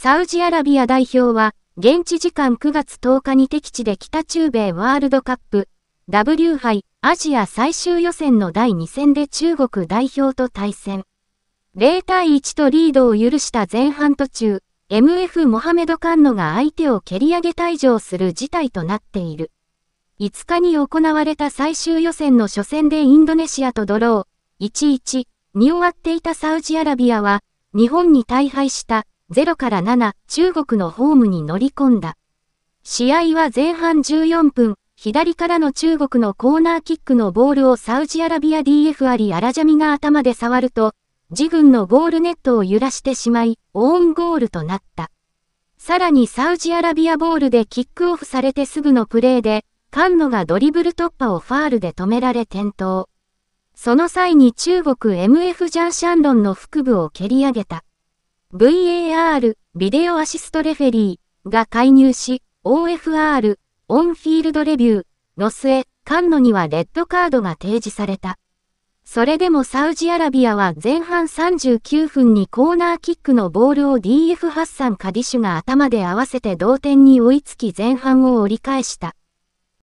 サウジアラビア代表は、現地時間9月10日に敵地で北中米ワールドカップ W 杯アジア最終予選の第2戦で中国代表と対戦。0対1とリードを許した前半途中、MF モハメド・カンノが相手を蹴り上げ退場する事態となっている。5日に行われた最終予選の初戦でインドネシアとドロー、1-1に終わっていたサウジアラビアは、日本に大敗した0から7、中国のホームに乗り込んだ。試合は前半14分、左からの中国のコーナーキックのボールをサウジアラビア DF アリ・アラジャミが頭で触ると、自軍のゴールネットを揺らしてしまい、オウンゴールとなった。さらにサウジアラビアボールでキックオフされてすぐのプレーで、菅野がドリブル突破をファールで止められ転倒。その際に中国 MF ジャンシャンロンの腹部を蹴り上げた。VAR、ビデオアシストレフェリーが介入し、OFR、オンフィールドレビューの末、カンノにはレッドカードが提示された。それでもサウジアラビアは前半39分にコーナーキックのボールを DF ハッサン・カディシュが頭で合わせて同点に追いつき前半を折り返した。